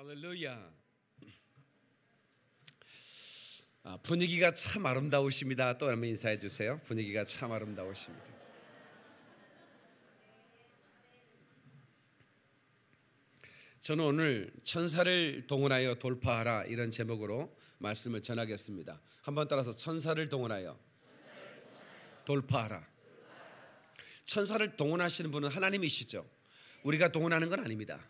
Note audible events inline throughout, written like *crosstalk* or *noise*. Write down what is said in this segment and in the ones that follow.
할렐루야. 아, 분위기가 참 아름다우십니다. 또 한번 인사해 주세요. 분위기가 참 아름다우십니다. 저는 오늘 천사를 동원하여 돌파하라 이런 제목으로 말씀을 전하겠습니다. 한번 따라서 천사를 동원하여 돌파하라. 천사를 동원하시는 분은 하나님이시죠. 우리가 동원하는 건 아닙니다.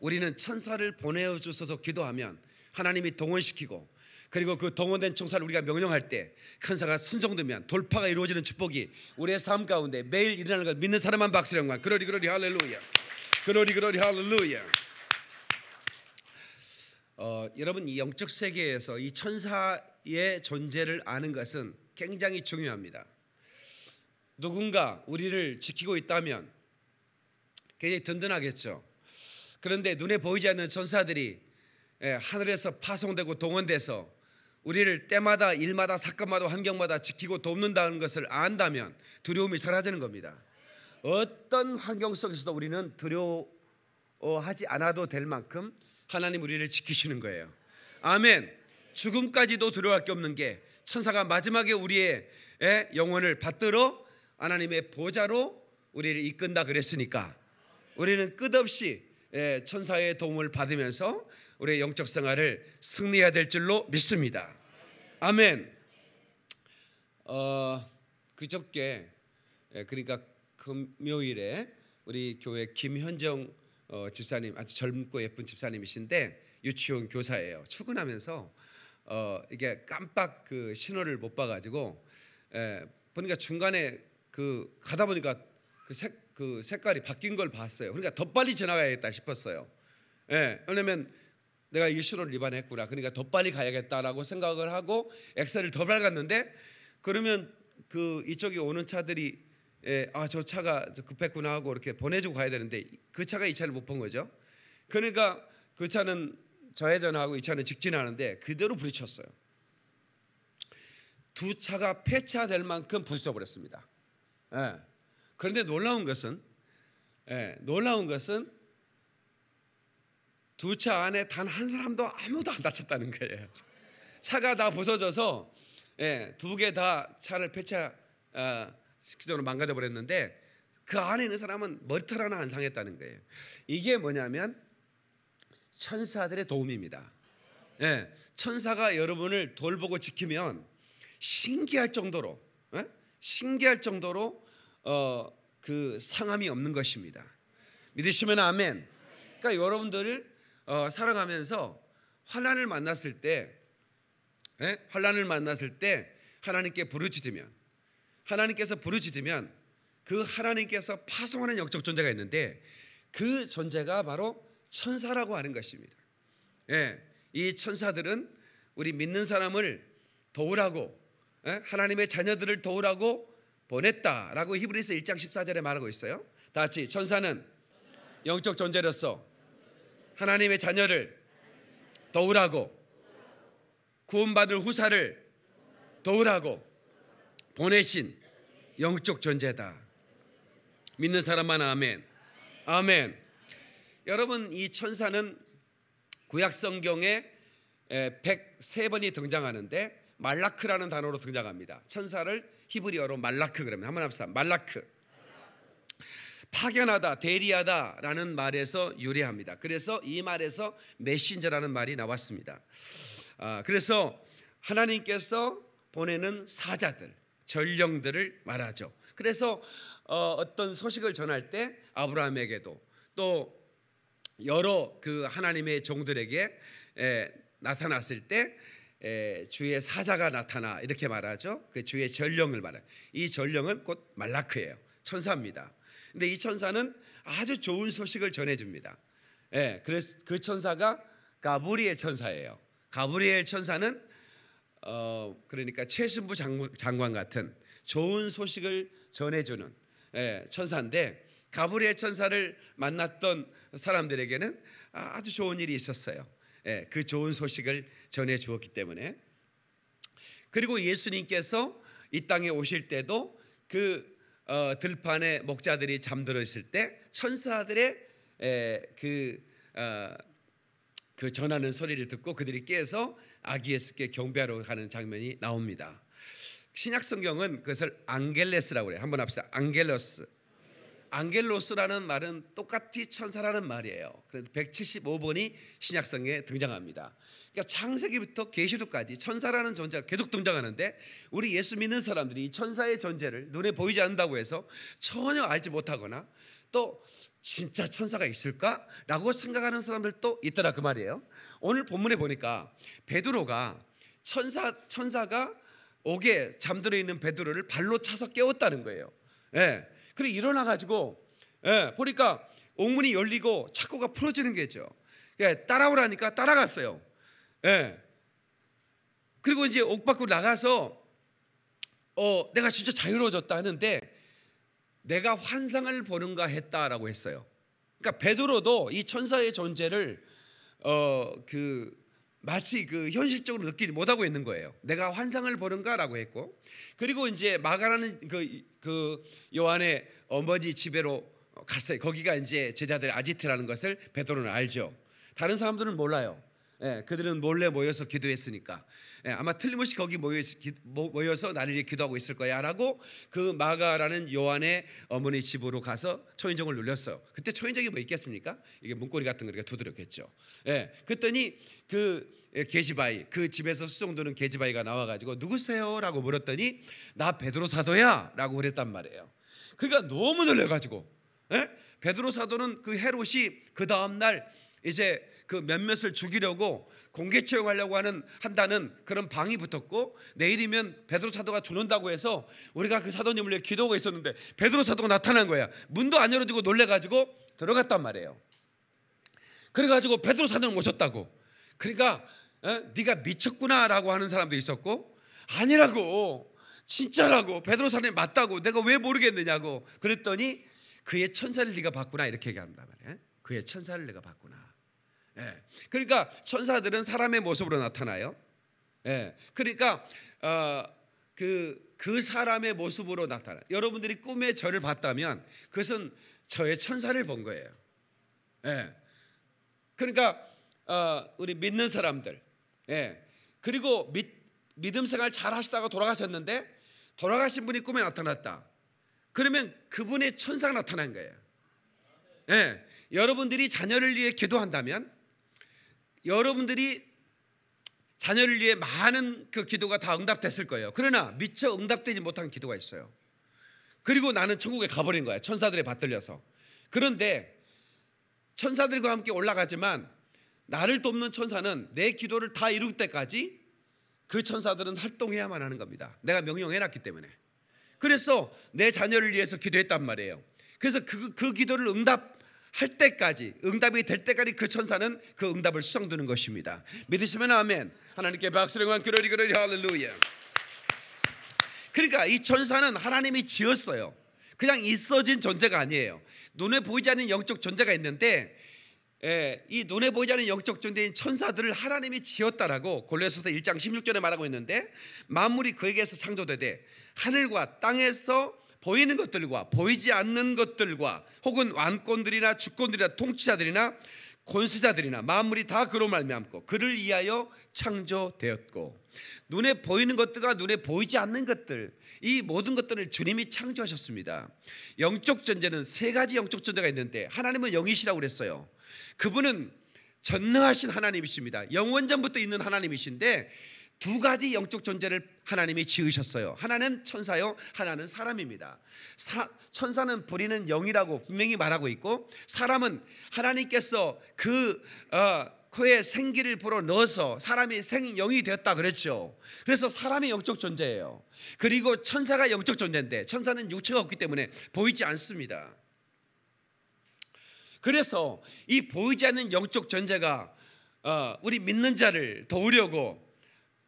우리는 천사를 보내어 주셔서 기도하면 하나님이 동원시키고 그리고 그 동원된 천사를 우리가 명령할 때 큰사가 순종되면 돌파가 이루어지는 축복이 우리의 삶 가운데 매일 일어나는 걸 믿는 사람만 박수령관 그러리 그러리 할렐루야 그러리 그러리 할렐루야 어, 여러분 이 영적 세계에서 이 천사의 존재를 아는 것은 굉장히 중요합니다 누군가 우리를 지키고 있다면 굉장히 든든하겠죠 그런데 눈에 보이지 않는 천사들이 예, 하늘에서 파송되고 동원돼서 우리를 때마다 일마다 사건마다 환경마다 지키고 돕는다는 것을 안다면 두려움이 사라지는 겁니다. 어떤 환경 속에서도 우리는 두려워하지 않아도 될 만큼 하나님 우리를 지키시는 거예요. 아멘. 죽음까지도 두려워할 게 없는 게 천사가 마지막에 우리의 예, 영혼을 받들어 하나님의 보좌로 우리를 이끈다 그랬으니까 우리는 끝없이 예, 천사의 도움을 받으면서 우리의 영적 생활을 승리해야 될 줄로 믿습니다. 아멘. 어, 그저께 예, 그러니까 금요일에 우리 교회 김현정 어, 집사님 아주 젊고 예쁜 집사님이신데 유치원 교사예요. 출근하면서 어, 이게 깜빡 그 신호를 못 봐가지고 에, 예, 보니까 중간에 그 가다 보니까 그색 그 색깔이 바뀐 걸 봤어요. 그러니까 더 빨리 지나가야겠다 싶었어요. 예, 왜냐면 내가 이 신호를 위반했구나. 그러니까 더 빨리 가야겠다라고 생각을 하고 엑셀을 더 밟았는데 그러면 그 이쪽에 오는 차들이 예, 아저 차가 급했구나 하고 이렇게 보내주고 가야 되는데 그 차가 이 차를 못 본 거죠. 그러니까 그 차는 좌회전하고 이 차는 직진하는데 그대로 부딪혔어요. 두 차가 폐차될 만큼 부딪혀 버렸습니다. 예. 그런데 놀라운 것은 예, 놀라운 것은 두 차 안에 단 한 사람도 아무도 안 다쳤다는 거예요. 차가 다 부서져서 예, 두 개 다 차를 폐차 어, 아, 시키적으로 그 망가져 버렸는데 그 안에 있는 사람은 머리털 하나 안 상했다는 거예요. 이게 뭐냐면 천사들의 도움입니다. 예, 천사가 여러분을 돌보고 지키면 신기할 정도로 예? 신기할 정도로 어, 그 상함이 없는 것입니다. 믿으시면 아멘. 그러니까 여러분들을 어, 살아가면서 환란을 만났을 때, 예? 환란을 만났을 때 하나님께 부르짖으면 하나님께서 부르짖으면 그 하나님께서 파송하는 영적 존재가 있는데 그 존재가 바로 천사라고 하는 것입니다. 예, 이 천사들은 우리 믿는 사람을 도우라고 예? 하나님의 자녀들을 도우라고 보냈다라고 히브리서 1장 14절에 말하고 있어요. 다 같이 천사는 영적 존재로서 하나님의 자녀를 도우라고 구원받을 후사를 도우라고 보내신 영적 존재다. 믿는 사람만 아멘. 아멘. 여러분 이 천사는 구약 성경에 103번이 등장하는데 말라크라는 단어로 등장합니다. 천사를 히브리어로 말라크 그러면 한번 합시다. 말라크. 파견하다, 대리하다라는 말에서 유래합니다. 그래서 이 말에서 메신저라는 말이 나왔습니다. 아, 그래서 하나님께서 보내는 사자들, 전령들을 말하죠. 그래서 어, 떤 소식을 전할 때 아브라함에게도 또 여러 그 하나님의 종들에게 에, 나타났을 때 주의 사자가 나타나 이렇게 말하죠. 그 주의 전령을 말해. 이 전령은 곧 말라크예요. 천사입니다. 근데 이 천사는 아주 좋은 소식을 전해줍니다. 예, 그래서 그 천사가 가브리엘 천사예요. 가브리엘 천사는 어, 그러니까 최신부 장관, 장관 같은 좋은 소식을 전해주는 예, 천사인데 가브리엘 천사를 만났던 사람들에게는 아주 좋은 일이 있었어요. 예, 그 좋은 소식을 전해 주었기 때문에 그리고 예수님께서 이 땅에 오실 때도 그 어, 들판에 목자들이 잠들어 있을 때 천사들의 예, 그, 어, 그 전하는 소리를 듣고 그들이 깨서 아기 예수께 경배하러 가는 장면이 나옵니다. 신약 성경은 그것을 안겔레스라고 그래요. 한번 합시다. 안겔레스. 안겔로스라는 말은 똑같이 천사라는 말이에요. 그래서 175번이 신약성에 등장합니다. 그러니까 창세기부터 계시록까지 천사라는 존재가 계속 등장하는데 우리 예수 믿는 사람들이 이 천사의 존재를 눈에 보이지 않는다고 해서 전혀 알지 못하거나 또 진짜 천사가 있을까라고 생각하는 사람들도 있더라 그 말이에요. 오늘 본문에 보니까 베드로가 천사 천사가 옥에 잠들어 있는 베드로를 발로 차서 깨웠다는 거예요. 예. 네. 그리고 일어나 가지고 예, 보니까 옥문이 열리고 착고가 풀어지는 게죠. 예, 따라오라니까 따라갔어요. 예. 그리고 이제 옥 밖으로 나가서 어, 내가 진짜 자유로워졌다 하는데 내가 환상을 보는가 했다라고 했어요. 그러니까 베드로도 이 천사의 존재를 어, 그 마치 그 현실적으로 느끼지 못하고 있는 거예요. 내가 환상을 보는가라고 했고, 그리고 이제 마가라는 그, 그 요한의 어머니 집에로 갔어요. 거기가 이제 제자들 아지트라는 것을 베드로는 알죠. 다른 사람들은 몰라요. 예, 그들은 몰래 모여서 기도했으니까 예, 아마 틀림없이 거기 모여, 서 나를 위해 기도하고 있을 거야라고 그 마가라는 요한의 어머니 집으로 가서 초인종을 눌렸어요. 그때 초인종이 뭐 있겠습니까? 이게 문고리 같은 거니 두드렸겠죠. 예, 그랬더니 그 예, 게시바이 그 집에서 수종도는 게시바이가 나와가지고 누구세요라고 물었더니 나 베드로 사도야라고 그랬단 말이에요. 그러니까 너무 놀래가지고 예? 베드로 사도는 그 헤롯이 그 다음 날 이제 그 몇몇을 죽이려고 공개 채용하려고 하는 한다는 그런 방이 붙었고 내일이면 베드로 사도가 죽는다고 해서 우리가 그 사도님을 위해 기도하고 있었는데 베드로 사도가 나타난 거야. 문도 안 열어지고 놀래 가지고 들어갔단 말이에요. 그래 가지고 베드로 사도는 모셨다고. 그러니까 어? 네가 미쳤구나라고 하는 사람도 있었고 아니라고 진짜라고 베드로 사도님 맞다고 내가 왜 모르겠느냐고 그랬더니 그의 천사를 네가 봤구나 이렇게 얘기한단 말이야. 그의 천사를 내가 봤구나. 예. 그러니까 천사들은 사람의 모습으로 나타나요. 예. 그러니까 그그 어, 그, 그 사람의 모습으로 나타나. 여러분들이 꿈에 저를 봤다면 그것은 저의 천사를 본 거예요. 예. 그러니까 어, 우리 믿는 사람들, 예. 그리고 믿, 믿음 생활 잘 하시다가 돌아가셨는데 돌아가신 분이 꿈에 나타났다. 그러면 그분의 천사가 나타난 거예요. 예. 여러분들이 자녀를 위해 기도한다면 여러분들이 자녀를 위해 많은 그 기도가 다 응답됐을 거예요. 그러나 미처 응답되지 못한 기도가 있어요. 그리고 나는 천국에 가버린 거야. 천사들의 받들려서. 그런데 천사들과 함께 올라가지만 나를 돕는 천사는 내 기도를 다 이룰 때까지 그 천사들은 활동해야만 하는 겁니다. 내가 명령해놨기 때문에. 그래서 내 자녀를 위해서 기도했단 말이에요. 그래서 그, 그 기도를 응답 할 때까지 응답이 될 때까지 그 천사는 그 응답을 수정두는 것입니다. 믿으시면 아멘. 하나님께 박수를 한 그러리 그러리 할렐루야. 그러니까 이 천사는 하나님이 지었어요. 그냥 있어진 존재가 아니에요. 눈에 보이지 않는 영적 존재가 있는데 예, 이 눈에 보이지 않는 영적 존재인 천사들을 하나님이 지었다라고 골로새서 1장 16절에 말하고 있는데 만물이 그에게서 창조되되 하늘과 땅에서 보이는 것들과 보이지 않는 것들과 혹은 왕권들이나 주권들이나 통치자들이나 권수자들이나 마무리 다 그로 말미암고 그를 위하여 창조되었고 눈에 보이는 것들과 눈에 보이지 않는 것들 이 모든 것들을 주님이 창조하셨습니다. 영적 존재는 세 가지 영적 존재가 있는데 하나님은 영이시라고 그랬어요. 그분은 전능하신 하나님이십니다. 영원전부터 있는 하나님이신데 두 가지 영적 존재를 하나님이 지으셨어요. 하나는 천사요, 하나는 사람입니다. 사, 천사는 부리는 영이라고 분명히 말하고 있고, 사람은 하나님께서 그 어, 코에 생기를 불어 넣어서 사람이 생영이 되었다 그랬죠. 그래서 사람이 영적 존재예요. 그리고 천사가 영적 존재인데 천사는 육체가 없기 때문에 보이지 않습니다. 그래서 이 보이지 않는 영적 존재가 어, 우리 믿는 자를 도우려고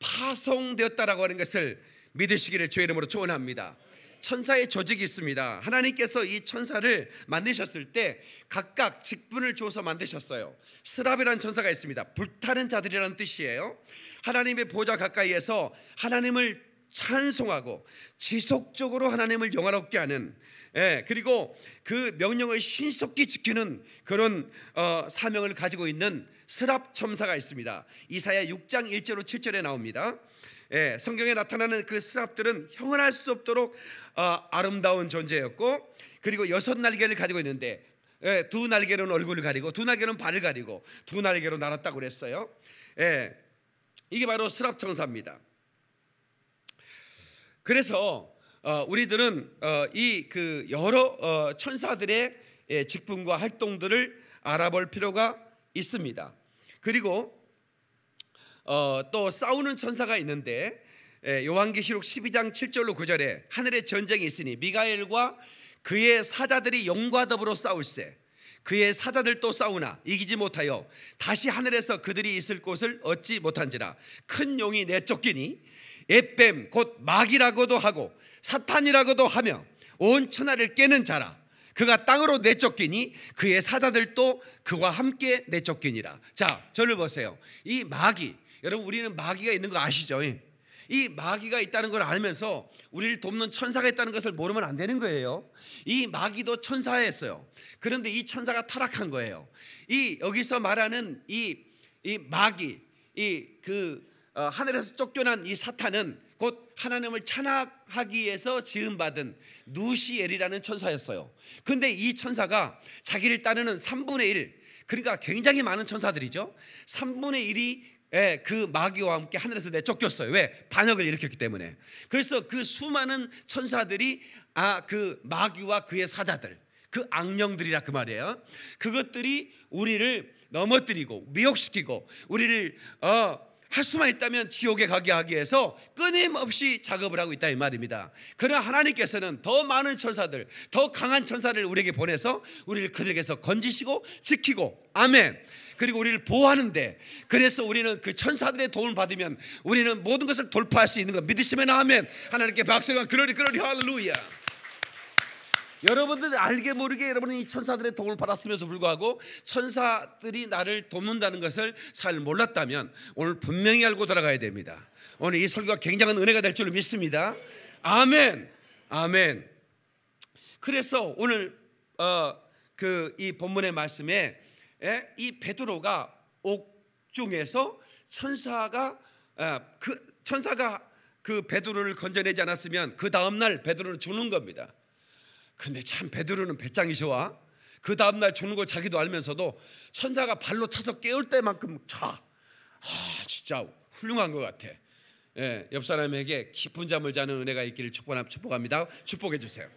파송되었다라고 하는 것을 믿으시기를 주의 이름으로 초원합니다. 천사의 조직이 있습니다. 하나님께서 이 천사를 만드셨을 때 각각 직분을 줘서 만드셨어요. 스랍이라는 천사가 있습니다. 불타는 자들이라는 뜻이에요. 하나님의 보좌 가까이에서 하나님을 찬송하고 지속적으로 하나님을 영화롭게 하는 예, 그리고 그 명령을 신속히 지키는 그런 어, 사명을 가지고 있는 스랍 첨사가 있습니다. 이사야 6장 1절로 7절에 나옵니다. 예, 성경에 나타나는 그 스랍들은 형언할 수 없도록 어, 아름다운 존재였고 그리고 여섯 날개를 가지고 있는데 예, 두 날개로는 얼굴을 가리고 두 날개로는 발을 가리고 두 날개로 날았다고 그랬어요. 예, 이게 바로 스랍 천사입니다. 그래서 어, 우리들은 어, 이그 여러 어, 천사들의 예, 직분과 활동들을 알아볼 필요가 있습니다. 그리고 어, 또 싸우는 천사가 있는데 예, 요한계시록 12장 7절로 9절에 하늘의 전쟁이 있으니 미가엘과 그의 사자들이 영과 더불어 싸울세 그의 사자들도 싸우나 이기지 못하여 다시 하늘에서 그들이 있을 곳을 얻지 못한지라 큰 용이 내쫓기니 에뱀 곧 마귀라고도 하고 사탄이라고도 하며 온 천하를 깨는 자라 그가 땅으로 내쫓기니 그의 사자들도 그와 함께 내쫓기니라. 자, 저를 보세요. 이 마귀 여러분 우리는 마귀가 있는 거 아시죠? 예. 이 마귀가 있다는 걸 알면서 우리를 돕는 천사가 있다는 것을 모르면 안 되는 거예요. 이 마귀도 천사였어요. 그런데 이 천사가 타락한 거예요. 이 여기서 말하는 이 이 마귀 이그 어, 하늘에서 쫓겨난 이 사탄은 곧 하나님을 찬악하기 위해서 지음받은 누시엘이라는 천사였어요. 근데 이 천사가 자기를 따르는 3분의 1, 그러니까 굉장히 많은 천사들이죠. 3분의 1이 예, 그 마귀와 함께 하늘에서 내쫓겼어요. 왜? 반역을 일으켰기 때문에. 그래서 그 수많은 천사들이 아, 그 마귀와 그의 사자들, 그 악령들이라 그 말이에요. 그것들이 우리를 넘어뜨리고 미혹시키고 우리를 어할 수만 있다면 지옥에 가게 하기 위해서 끊임없이 작업을 하고 있다 이 말입니다. 그러나 하나님께서는 더 많은 천사들, 더 강한 천사를 우리에게 보내서 우리를 그들에게서 건지시고 지키고 아멘. 그리고 우리를 보호하는데 그래서 우리는 그 천사들의 도움을 받으면 우리는 모든 것을 돌파할 수 있는 것 믿으시면 아멘. 하나님께 박수가 그러리 그러리 할렐루야. 여러분들 알게 모르게 여러분은 이 천사들의 도움을 받았음에도 불구하고 천사들이 나를 돕는다는 것을 잘 몰랐다면 오늘 분명히 알고 돌아가야 됩니다. 오늘 이 설교가 굉장한 은혜가 될 줄로 믿습니다. 아멘. 아멘. 그래서 오늘 어, 그 이 본문의 말씀에 예? 이 베드로가 옥중에서 천사가 어, 그 천사가 그 베드로를 건져내지 않았으면 그 다음 날 베드로는 죽는 겁니다. 근데 참 베드로는 배짱이 좋아. 그 다음 날죽는걸 자기도 알면서도 천사가 발로 차서 깨울 때만큼 차. 아 진짜 훌륭한 것 같아. 예, 옆 사람에게 깊은 잠을 자는 은혜가 있기를 축복합니다. 축복해 주세요.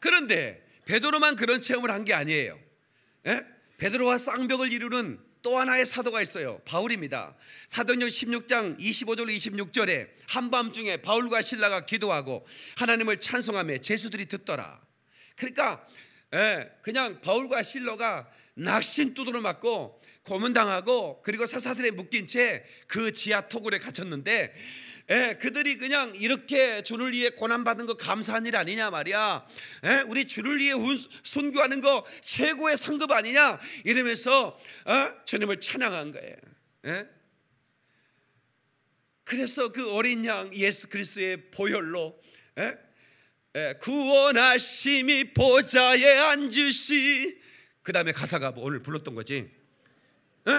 그런데 베드로만 그런 체험을 한 게 아니에요. 예? 베드로와 쌍벽을 이루는 또 하나의 사도가 있어요. 바울입니다. 사도행전 16장 25절로 26절에 한밤중에 바울과 신라가 기도하고 하나님을 찬송하며 제수들이 듣더라. 그러니까 예, 그냥 바울과 실러가 낙신 두드러 맞고 고문당하고 그리고 사사들에 묶인 채 그 지하 토굴에 갇혔는데 예, 그들이 그냥 이렇게 주를 위해 고난받은 거 감사한 일 아니냐 말이야. 예, 우리 주를 위해 훈, 순교하는 거 최고의 상급 아니냐 이러면서 어? 주님을 찬양한 거예요. 예? 그래서 그 어린 양 예수 그리스도의 보혈로 예? 예, 구원하심이 보좌에 앉으시 그 다음에 가사가 뭐 오늘 불렀던 거지 예?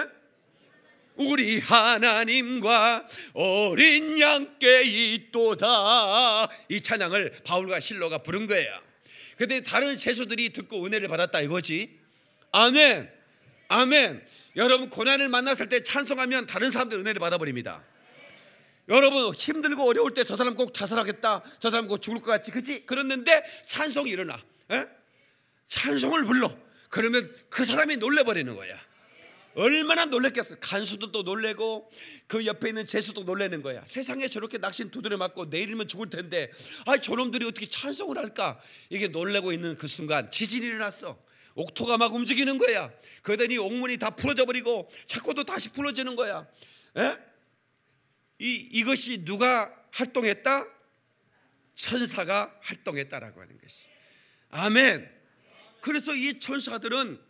우리 하나님과 어린 양께 있도다 이 찬양을 바울과 실로가 부른 거예요. 근데 다른 제수들이 듣고 은혜를 받았다 이거지. 아멘, 아멘. 여러분 고난을 만났을 때 찬송하면 다른 사람들 은혜를 받아버립니다. 여러분 힘들고 어려울 때 저 사람 꼭 자살하겠다, 저 사람 꼭 죽을 것 같지, 그지? 그랬는데 찬송이 일어나, 에? 예? 찬송을 불러. 그러면 그 사람이 놀래버리는 거야. 얼마나 놀랬겠어. 간수도 또 놀래고 그 옆에 있는 재수도 놀래는 거야. 세상에 저렇게 낚시 두드려 맞고 내일이면 죽을 텐데 아 저놈들이 어떻게 찬송을 할까? 이게 놀래고 있는 그 순간 지진이 일어났어. 옥토가 막 움직이는 거야. 그러더니 옥문이 다 풀어져 버리고 자꾸도 다시 풀어지는 거야. 에? 이 이것이 누가 활동했다? 천사가 활동했다라고 하는 것이. 아멘. 그래서 이 천사들은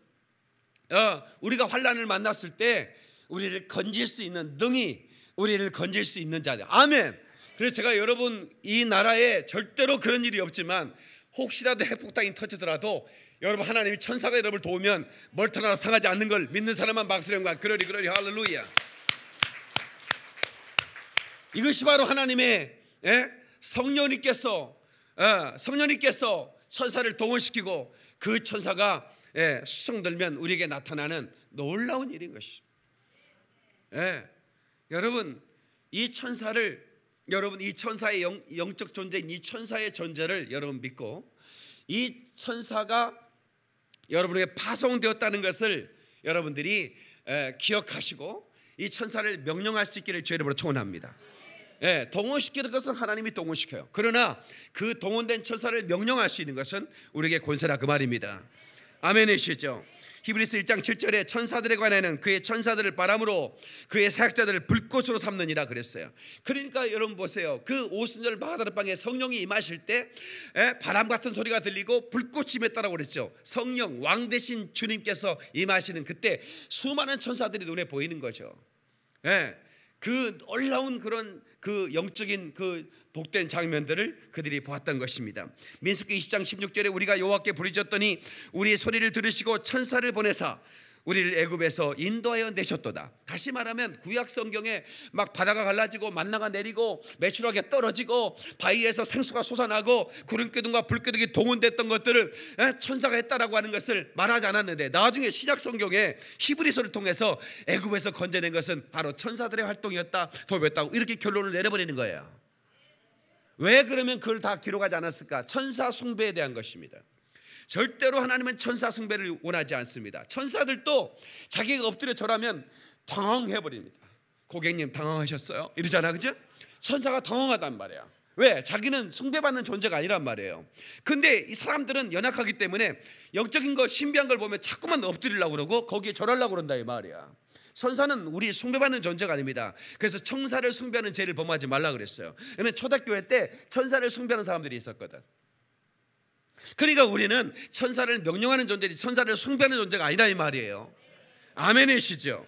어, 우리가 환란을 만났을 때 우리를 건질 수 있는 능이 우리를 건질 수 있는 자들. 아멘. 그래서 제가 여러분 이 나라에 절대로 그런 일이 없지만 혹시라도 핵폭탄이 터지더라도 여러분 하나님이 천사가 여러분을 도우면 멀터 나라 상하지 않는 걸 믿는 사람만 박수령과 그러리 그러리 할렐루야. 이것이 바로 하나님의 예? 성령님께서 예, 성령님께서 천사를 동원시키고 그 천사가 예, 수청 들면 우리에게 나타나는 놀라운 일인 것이. 예, 여러분 이 천사를 여러분 이 천사의 영, 적 존재인 이 천사의 존재를 여러분 믿고 이 천사가 여러분에게 파송되었다는 것을 여러분들이 예, 기억하시고 이 천사를 명령할 수 있기를 주의 이름으로 청원합니다. 예, 동원시키는 것은 하나님이 동원시켜요. 그러나 그 동원된 천사를 명령할 수 있는 것은 우리에게 권세라 그 말입니다. 아멘이시죠. 히브리스 1장 7절에 천사들에 관해는 그의 천사들을 바람으로 그의 사역자들을 불꽃으로 삼느니라 그랬어요. 그러니까 여러분 보세요. 그 오순절 마가다르방에 성령이 임하실 때 예, 바람 같은 소리가 들리고 불꽃이 임했다고 그랬죠. 성령 왕 대신 주님께서 임하시는 그때 수많은 천사들이 눈에 보이는 거죠. 예, 그 놀라운 그런 그 영적인 그 복된 장면들을 그들이 보았던 것입니다. 민수기 20장 16절에 우리가 여호와께 부르짖더니 우리의 소리를 들으시고 천사를 보내사 우리를 애굽에서 인도하여 내셨도다. 다시 말하면 구약 성경에 막 바다가 갈라지고 만나가 내리고 매출하게 떨어지고 바위에서 생수가 솟아나고 구름 기둥과 불 기둥이 동원됐던 것들을 천사가 했다라고 하는 것을 말하지 않았는데 나중에 신약 성경에 히브리서를 통해서 애굽에서 건져낸 것은 바로 천사들의 활동이었다, 도배였다고 이렇게 결론을 내려버리는 거예요. 왜 그러면 그걸 다 기록하지 않았을까? 천사 숭배에 대한 것입니다. 절대로 하나님은 천사 숭배를 원하지 않습니다. 천사들도 자기가 엎드려 절하면 당황해 버립니다. 고객님 당황하셨어요? 이러잖아, 그죠? 천사가 당황하단 말이야. 왜? 자기는 숭배받는 존재가 아니란 말이에요. 근데 이 사람들은 연약하기 때문에 영적인 거 신비한 걸 보면 자꾸만 엎드리려고 그러고 거기에 절하려고 그런다 이 말이야. 선사는 우리 숭배받는 존재가 아닙니다. 그래서 청사를 숭배하는 죄를 범하지 말라 그랬어요. 왜냐면 초대교회 때 천사를 숭배하는 사람들이 있었거든. 그러니까 우리는 천사를 명령하는 존재지 천사를 숭배하는 존재가 아니다 이 말이에요. 아멘이시죠.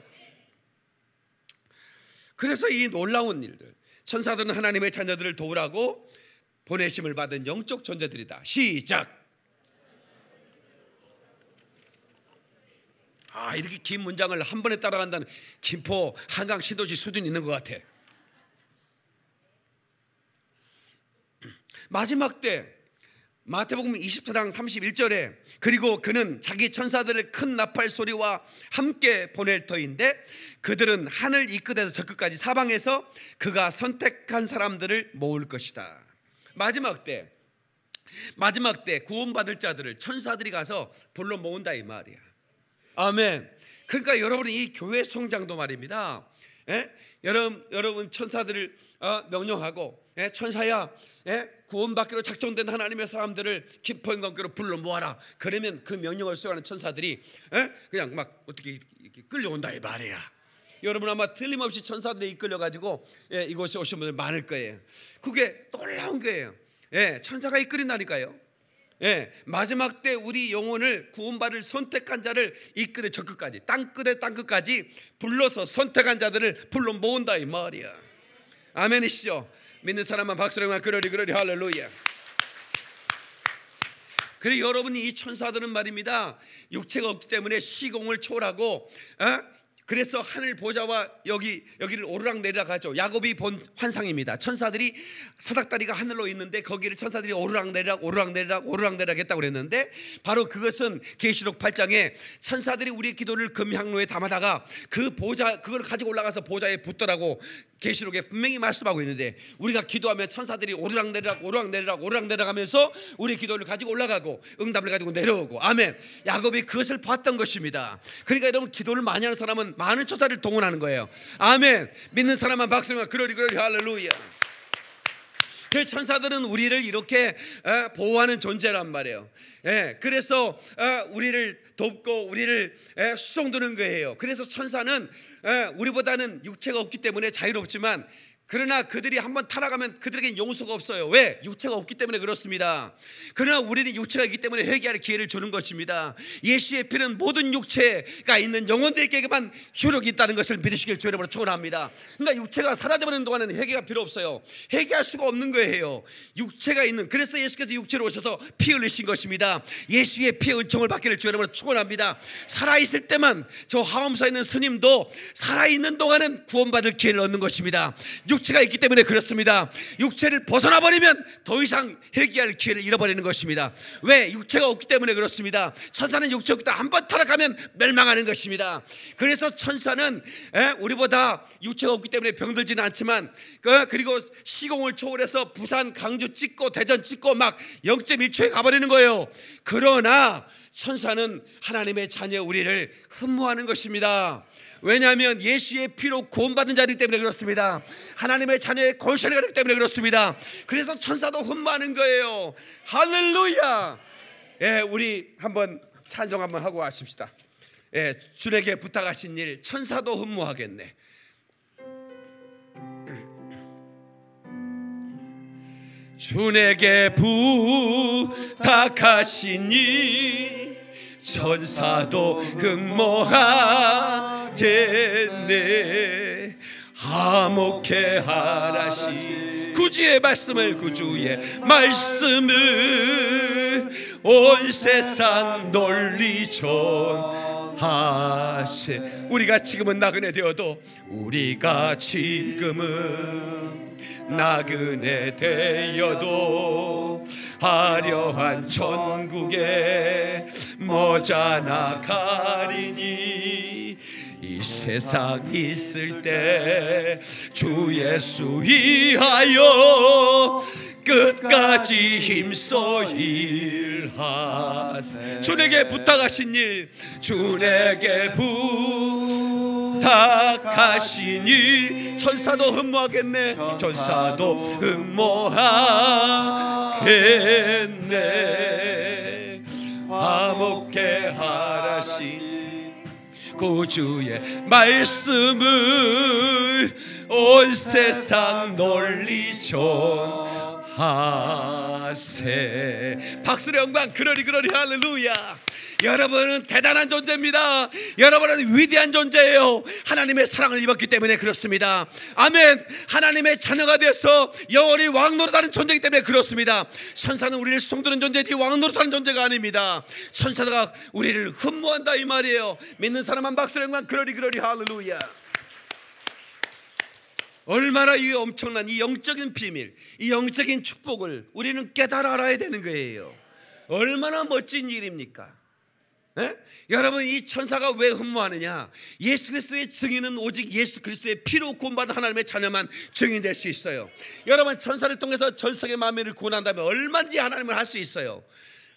그래서 이 놀라운 일들 천사들은 하나님의 자녀들을 도우라고 보내심을 받은 영적 존재들이다. 시작. 아 이렇게 긴 문장을 한 번에 따라간다는 김포 한강 신도시 수준 있는 것 같아. 마지막 때 마태복음 24장 31절에 그리고 그는 자기 천사들을 큰 나팔 소리와 함께 보낼 터인데 그들은 하늘 이 끝에서 저 끝까지 사방에서 그가 선택한 사람들을 모을 것이다. 마지막 때 마지막 때 구원받을 자들을 천사들이 가서 불러 모은다 이 말이야. 아멘. 그러니까 여러분 이 교회 성장도 말입니다. 예? 여러분 여러분 천사들을 어, 명령하고 예? 천사야 예? 구원받기로 작정된 하나님의 사람들을 깊은 관계로 불러 모아라. 그러면 그 명령을 수행하는 천사들이 예, 그냥 막 어떻게 이렇게 끌려온다 이 말이야. 여러분 아마 틀림없이 천사들이 이끌려가지고 예, 이곳에 오신 분들 많을 거예요. 그게 놀라운 거예요. 예, 천사가 이끌린다니까요. 예, 마지막 때 우리 영혼을 구원받을 선택한 자를 이 끝에 저 끝까지 땅 끝에 땅 끝까지 불러서 선택한 자들을 불러 모은다 이 말이야. 아멘이시죠? 믿는 사람만 박수로만 그러리 그러리 할렐루야. 그리고 여러분이 이 천사들은 말입니다. 육체가 없기 때문에 시공을 초월하고 어? 그래서 하늘 보좌와 여기 여기를 오르락 내리락 하죠. 야곱이 본 환상입니다. 천사들이 사닥다리가 하늘로 있는데 거기를 천사들이 오르락 내리락 오르락 내리락 오르락 내리락 했다고 그랬는데 바로 그것은 계시록 8장에 천사들이 우리 기도를 금향로에 담아다가 그 보좌 그걸 가지고 올라가서 보좌에 붙더라고 계시록에 분명히 말씀하고 있는데 우리가 기도하면 천사들이 오르락 내리락 오르락 내리락 오르락 내리락 하면서 우리 기도를 가지고 올라가고 응답을 가지고 내려오고 아멘. 야곱이 그것을 봤던 것입니다. 그러니까 여러분 기도를 많이 하는 사람은 많은 처사를 동원하는 거예요. 아멘. 믿는 사람만 박수만 그러리 그러리 할렐루야. 그 천사들은 우리를 이렇게 보호하는 존재란 말이에요. 예, 그래서 우리를 돕고 우리를 수송드는 거예요. 그래서 천사는 우리보다는 육체가 없기 때문에 자유롭지만 그러나 그들이 한번 타락하면 그들에겐 용서가 없어요. 왜? 육체가 없기 때문에 그렇습니다. 그러나 우리는 육체가 있기 때문에 회개할 기회를 주는 것입니다. 예수의 피는 모든 육체가 있는 영혼들에게만 효력이 있다는 것을 믿으시길 주 이름으로 축원합니다. 그러니까 육체가 사라져버리는 동안에는 회개가 필요 없어요. 회개할 수가 없는 거예요. 육체가 있는 그래서 예수께서 육체로 오셔서 피 흘리신 것입니다. 예수의 피의 은총을 받기를 주 이름으로 축원합니다. 살아있을 때만 저하엄사 있는 스님도 살아있는 동안은 구원받을 기회를 얻는 것입니다. 육체가 있기 때문에 그렇습니다. 육체를 벗어나 버리면 더 이상 회귀할 기회를 잃어버리는 것입니다. 왜 육체가 없기 때문에 그렇습니다. 천사는 육체 없기 때문에 한번 타락하면 멸망하는 것입니다. 그래서 천사는 우리보다 육체가 없기 때문에 병들지는 않지만 그, 그리고 시공을 초월해서 부산, 강주 찍고 대전 찍고 막 0.1초에 가버리는 거예요. 그러나 천사는 하나님의 자녀 우리를 흠모하는 것입니다. 왜냐하면 예수의 피로 구원받은 자이 때문에 그렇습니다. 하나님의 자녀의 권세를 가기 때문에 그렇습니다. 그래서 천사도 흠마는 거예요. 할렐루야. 예, 우리 한번 찬송 한번 하고 가십시다. 예, 주에게 부탁하신 일 천사도 흠모하겠네. 주에게 부탁하신 일 천사도 흠모하 됐네 화목해 하라시 구주의 말씀을 구주의 말씀을 온 세상 논리 전하세 우리가 지금은 나그네 되어도 우리가 지금은 나그네 되어도 화려한 천국에 모자나 가리니 이 세상 있을 때 주 예수 위하여 끝까지 힘써 일하세 주에게 부탁하신 일 주에게 부탁하신 일 천사도 흠모하겠네 천사도 흠모하겠네 화목해 하라신 구주의 말씀을 온 세상 널리 전 하세 박수의 영광 그러리 그러리 할렐루야 여러분은 대단한 존재입니다 여러분은 위대한 존재예요 하나님의 사랑을 입었기 때문에 그렇습니다 아멘 하나님의 자녀가 돼서 영원히 왕노릇하는 존재이기 때문에 그렇습니다 천사는 우리를 송두는 존재지 왕노릇하는 존재가 아닙니다 천사가 우리를 흠모한다 이 말이에요 믿는 사람만 박수의 영광 그러리 그러리 할렐루야 얼마나 이 엄청난 이 영적인 비밀, 이 영적인 축복을 우리는 깨달아 알아야 되는 거예요. 얼마나 멋진 일입니까? 네? 여러분 이 천사가 왜 흠모하느냐? 예수 그리스도의 증인은 오직 예수 그리스도의 피로 구원받은 하나님의 자녀만 증인될 수 있어요. 여러분 천사를 통해서 전성의 만민을 구원한다면 얼마든지 하나님을 할 수 있어요.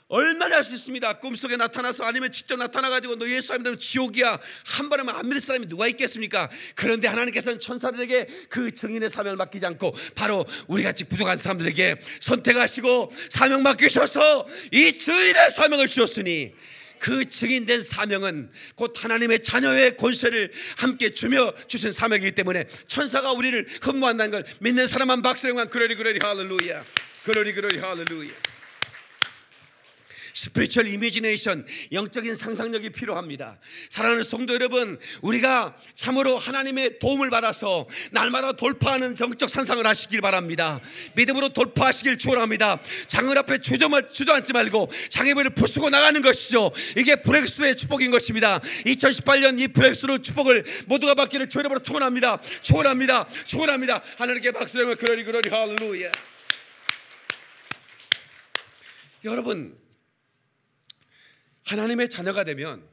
얼마나 할 수 있습니다. 꿈속에 나타나서 아니면 직접 나타나가지고 너 예수 안 믿으면 지옥이야. 한 번에 안 믿을 사람이 누가 있겠습니까? 그런데 하나님께서는 천사들에게 그 증인의 사명을 맡기지 않고 바로 우리같이 부족한 사람들에게 선택하시고 사명 맡기셔서 이 증인의 사명을 주셨으니 그 증인된 사명은 곧 하나님의 자녀의 권세를 함께 주며 주신 사명이기 때문에 천사가 우리를 흠모한다는 걸 믿는 사람만 박수령만 그러리 그러리 할렐루야 그러리 그러리 할렐루야 스피리추얼 이미지네이션, 영적인 상상력이 필요합니다. 사랑하는 성도 여러분, 우리가 참으로 하나님의 도움을 받아서 날마다 돌파하는 정적 상상을 하시길 바랍니다. 믿음으로 돌파하시길 추원합니다. 장을 앞에 주저만, 주저앉지 말고 장애물을 부수고 나가는 것이죠. 이게 브렉스의 축복인 것입니다. 2018년 이 브렉스루 축복을 모두가 받기를 주의 로 축원합니다. 축원합니다. 축원합니다. 하나님께 박수를 그러니 그러니 할렐루야. 여러분 하나님의 자녀가 되면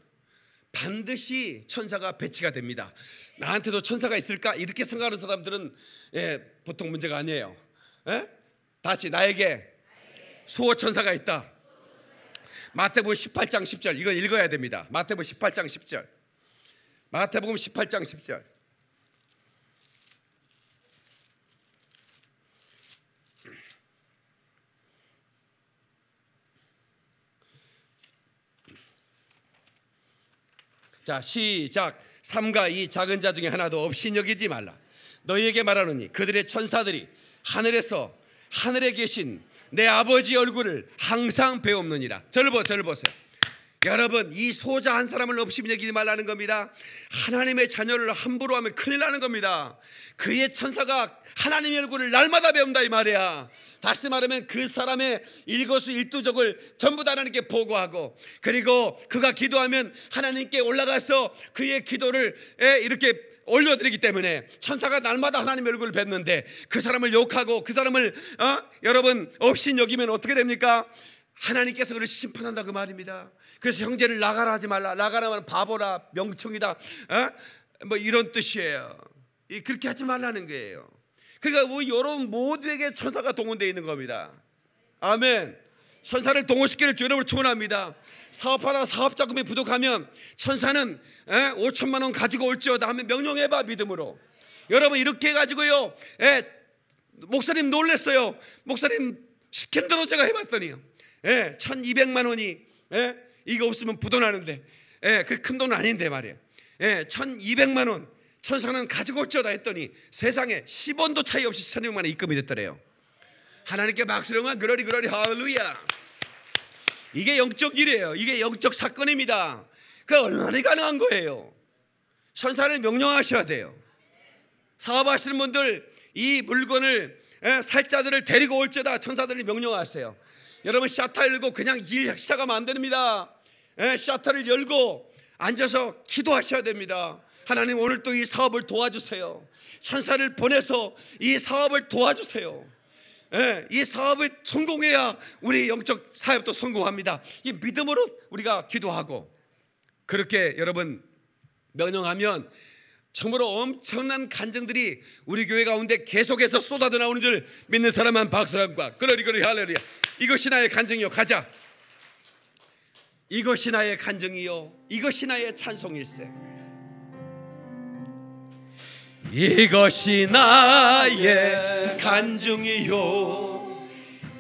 반드시 천사가 배치가 됩니다. 나한테도 천사가 있을까? 이렇게 생각하는 사람들은 예, 보통 문제가 아니에요. 예? 다시 나에게 수호 천사가 있다. 마태복음 18장 10절 이거 읽어야 됩니다. 마태복음 18장 10절. 마태복음 18장 10절. 자, 시작. 삼가 이 작은 자 중에 하나도 없이 여기지 말라. 너희에게 말하노니 그들의 천사들이 하늘에서 하늘에 계신 내 아버지 얼굴을 항상 배웁느니라. 저를 보세요. 저를 보세요. 여러분 이 소자 한 사람을 없이 여기지 말라는 겁니다. 하나님의 자녀를 함부로 하면 큰일 나는 겁니다. 그의 천사가 하나님의 얼굴을 날마다 배운다 이 말이야. 다시 말하면 그 사람의 일거수일투족을 전부 다 하나님께 보고하고 그리고 그가 기도하면 하나님께 올라가서 그의 기도를 이렇게 올려드리기 때문에 천사가 날마다 하나님의 얼굴을 뵙는데 그 사람을 욕하고 그 사람을 어? 여러분 없인 여기면 어떻게 됩니까? 하나님께서 그를 심판한다 그 말입니다. 그래서 형제를 나가라 하지 말라. 나가라 하면 바보라, 명청이다. 어? 뭐 이런 뜻이에요. 그렇게 하지 말라는 거예요. 그러니까 우리 여러분 모두에게 천사가 동원되어 있는 겁니다. 아멘. 천사를 동원시키는 주 여러분을 축원합니다. 사업하다 사업 자금이 부족하면 천사는 에? 5천만 원 가지고 올지어다 하면 명령해봐 믿음으로. 여러분 이렇게 해가지고요. 에? 목사님 놀랬어요. 목사님 시킨 대로 제가 해봤더니요. 예, 1200만 원이 예, 이거 없으면 부도나는데. 예, 그 큰 돈 아닌데 말이에요. 예, 1200만 원. 천사는 가지고 올지어다 했더니 세상에 10원도 차이 없이 1200만 원 입금이 됐더래요. 하나님께 박수령한 그러리 그러리 할렐루야. 이게 영적 일이에요. 이게 영적 사건입니다. 그 얼마나 가능한 거예요. 천사를 명령하셔야 돼요. 사업하시는 분들 이 물건을 예, 살자들을 데리고 올지다 천사들이 명령하세요. 여러분 샤타 읽고 그냥 일 시작하면 안 됩니다. 셔터를 예, 열고 앉아서 기도하셔야 됩니다. 하나님 오늘 또 이 사업을 도와주세요. 천사를 보내서 이 사업을 도와주세요. 예, 이 사업을 성공해야 우리 영적 사업도 성공합니다. 이 믿음으로 우리가 기도하고 그렇게 여러분 명령하면 정말로 엄청난 간증들이 우리 교회 가운데 계속해서 쏟아져 나오는 줄 믿는 사람만 박수함과 그러리 그러리 할렐루야. 이것이 나의 간증이요. 가자. 이것이 나의 간증이요 이것이 나의 찬송일세 이것이 나의 간증이요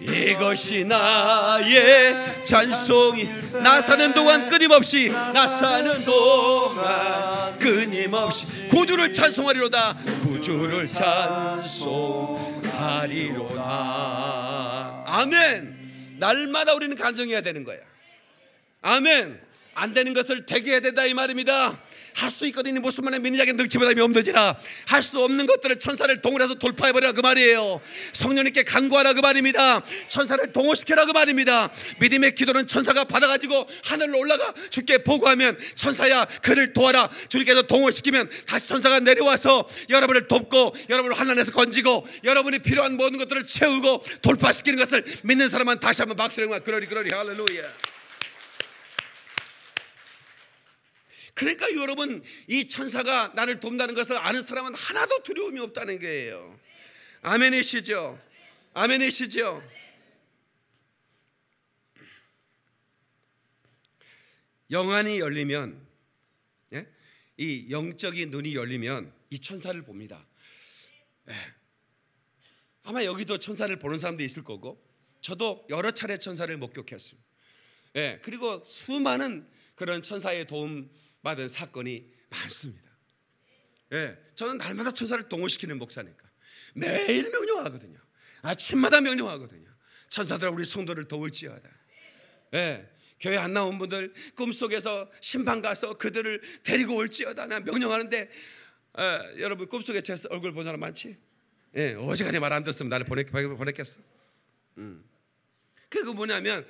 이것이 나의 찬송이 나 사는 동안 끊임없이 나 사는 동안 끊임없이 구주를 찬송하리로다 구주를 찬송하리로다 아멘 날마다 우리는 간증해야 되는 거야 아멘. 안 되는 것을 되게 해야 된다 이 말입니다. 할 수 있거든요. 무슨 말에 믿의자에 능치보다이 없는지라 할 수 없는 것들을 천사를 동원해서 돌파해버려그 말이에요. 성령님께 간구하라 그 말입니다. 천사를 동원시켜라 그 말입니다. 믿음의 기도는 천사가 받아가지고 하늘로 올라가 주께 보고하면 천사야 그를 도와라 주님께서 동원시키면 다시 천사가 내려와서 여러분을 돕고 여러분을 하나님에서 건지고 여러분이 필요한 모든 것들을 채우고 돌파시키는 것을 믿는 사람만 다시 한번 박수를 그러리 그러리 할렐루야. 그러니까 여러분 이 천사가 나를 돕는다는 것을 아는 사람은 하나도 두려움이 없다는 거예요. 아멘이시죠? 아멘이시죠? 영안이 열리면 예? 이 영적인 눈이 열리면 이 천사를 봅니다. 예. 아마 여기도 천사를 보는 사람도 있을 거고 저도 여러 차례 천사를 목격했어요. 예. 그리고 수많은 그런 천사의 도움 받은 사건이 많습니다. 예, 저는 날마다 천사를 동원시키는 목사니까 매일 명령하거든요. 아침마다 명령하거든요. 천사들아 우리 성도를 도울지어다. 예, 교회 안 나온 분들 꿈속에서 신방 가서 그들을 데리고 올지어다. 나 명령하는데 예, 여러분 꿈속에 제 얼굴 본 사람 많지? 예, 어지간히 말안 들었으면 나를 보냈, 보냈겠어. 음. 그게 뭐냐면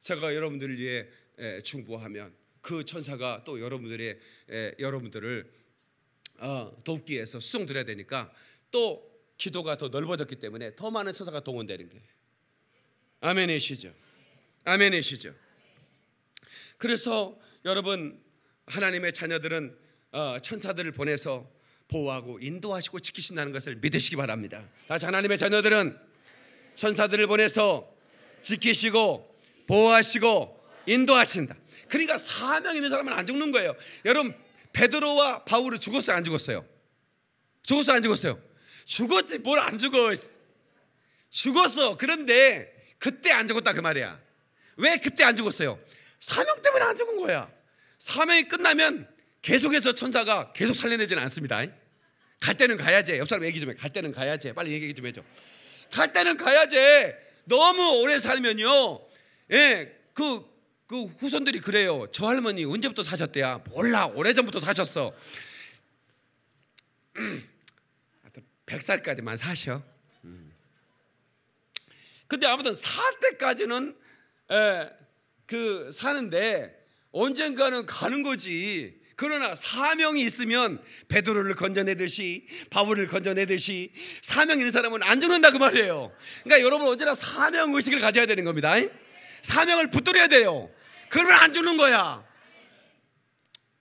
제가 여러분들 위해 예, 중보하면 그 천사가 또 여러분들의 에, 여러분들을 어, 돕기 위해서 수송드려야 되니까 또 기도가 더 넓어졌기 때문에 더 많은 천사가 동원되는 게 아멘이시죠. 아멘이시죠. 그래서 여러분 하나님의 자녀들은 어, 천사들을 보내서 보호하고 인도하시고 지키신다는 것을 믿으시기 바랍니다. 다 하나님의 자녀들은 천사들을 보내서 지키시고 보호하시고 인도하신다. 그러니까 사명 있는 사람은 안 죽는 거예요. 여러분 베드로와 바울은 죽었어요, 안 죽었어요? 죽었어요, 안 죽었어요? 죽었지 뭘 안 죽어? 죽었어. 그런데 그때 안 죽었다 그 말이야. 왜 그때 안 죽었어요? 사명 때문에 안 죽은 거야. 사명이 끝나면 계속해서 천사가 계속 살려내지는 않습니다. 갈 때는 가야지. 옆 사람 얘기 좀 해. 갈 때는 가야지. 빨리 얘기 좀 해줘. 갈 때는 가야지. 너무 오래 살면요. 예, 그그 후손들이 그래요. 저 할머니 언제부터 사셨대야? 몰라. 오래전부터 사셨어. 음, 100살까지만 사셔. 음. 근데 아무튼 살 때까지는 에, 그 사는데 언젠가는 가는 거지. 그러나 사명이 있으면 베드로를 건져내듯이 바울을 건져내듯이 사명 있는 사람은 안 죽는다 그 말이에요. 그러니까 여러분 언제나 사명 의식을 가져야 되는 겁니다. 사명을 붙들어야 돼요. 그걸 안 주는 거야.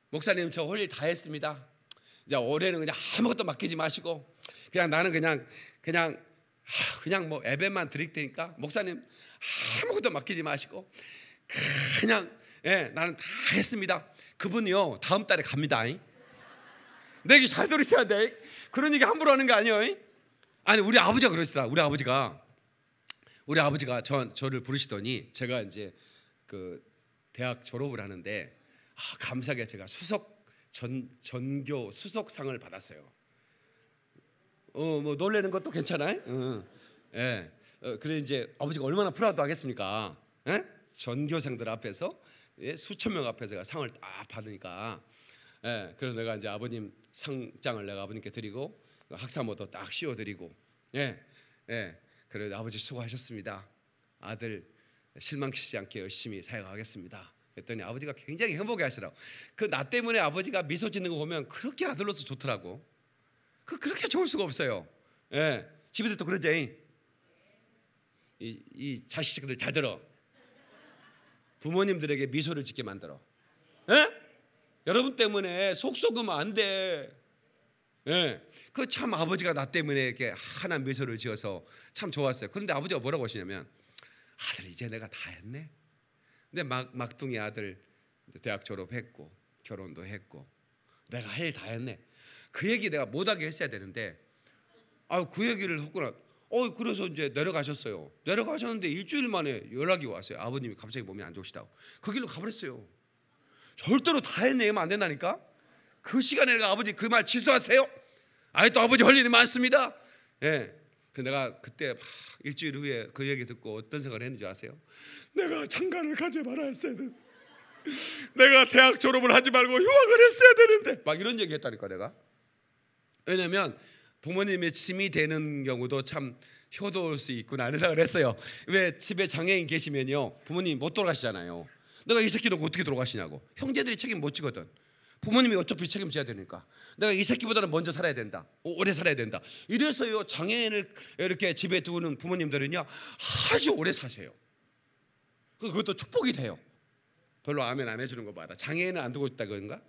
목사님 저 홀일 다 했습니다. 이제 올해는 그냥 아무것도 맡기지 마시고 그냥 나는 그냥 그냥 그냥 뭐 예배만 드릴 테니까 목사님 아무것도 맡기지 마시고 그냥 예, 나는 다 했습니다. 그분이요 다음 달에 갑니다. 내기 잘 들으셔야 돼. 그런 얘기 함부로 하는 거 아니에요. 아니 우리 아버지가 그러시더라. 우리 아버지가 우리 아버지가 저, 저를 부르시더니 제가 이제 그 대학 졸업을 하는데 아, 감사하게 제가 수석 전 전교 수석상을 받았어요. 어뭐 놀래는 것도 괜찮아요. 어, 예. 어, 그래 이제 아버지가 얼마나 프라우드하겠습니까? 예? 전교생들 앞에서 예? 수천 명 앞에서 제가 상을 딱 받으니까 예. 그래서 내가 이제 아버님 상장을 내가 아버님께 드리고 학사모도 딱 씌워 드리고 예. 예. 그래 아버지 수고하셨습니다. 아들 실망시지 않게 열심히 사역하겠습니다. 했더니 아버지가 굉장히 행복해 하시라고. 그 나 때문에 아버지가 미소 짓는 거 보면 그렇게 아들로서 좋더라고. 그 그렇게 좋을 수가 없어요. 예. 집에들도 그러지. 이, 이 자식들 잘 들어. 부모님들에게 미소를 짓게 만들어. 예? 여러분 때문에 속속으안 돼. 예. 그참 아버지가 나 때문에 이렇게 하나 미소를 지어서 참 좋았어요. 그런데 아버지가 뭐라고 하시냐면 아들 이제 내가 다 했네. 근데 막 막둥이 아들 대학 졸업했고 결혼도 했고 내가 할 일 다 했네. 그 얘기 내가 못하게 했어야 되는데 아그 유 얘기를 했구나. 어 그래서 이제 내려가셨어요. 내려가셨는데 일주일 만에 연락이 왔어요. 아버님이 갑자기 몸이 안 좋으시다고. 그 길로 가버렸어요. 절대로 다 해내면 안 된다니까. 그 시간에 내가 아버지 그 말 취소하세요. 아직또 아버지 할 일이 많습니다. 예. 그 내가 그때 막 일주일 후에 그 얘기 듣고 어떤 생각을 했는지 아세요? 내가 장가를 가지 말아야 했어야 되 내가 대학 졸업을 하지 말고 휴학을 했어야 되는데 막 이런 얘기 했다니까 내가 왜냐면 부모님의 짐이 되는 경우도 참 효도일 수 있구나 하는 생각을 했어요 왜 집에 장애인 계시면요 부모님 못 돌아가시잖아요 내가 이 새끼 놓고 어떻게 돌아가시냐고 형제들이 책임 못 지거든 부모님이 어차피 책임져야 되니까 내가 이 새끼보다는 먼저 살아야 된다. 오래 살아야 된다. 이래서요 장애인을 이렇게 집에 두는 부모님들은요 아주 오래 사세요. 그, 그것도 축복이 돼요. 별로 아멘 안 해주는 거 봐라. 장애인은안 두고 있다 그런가?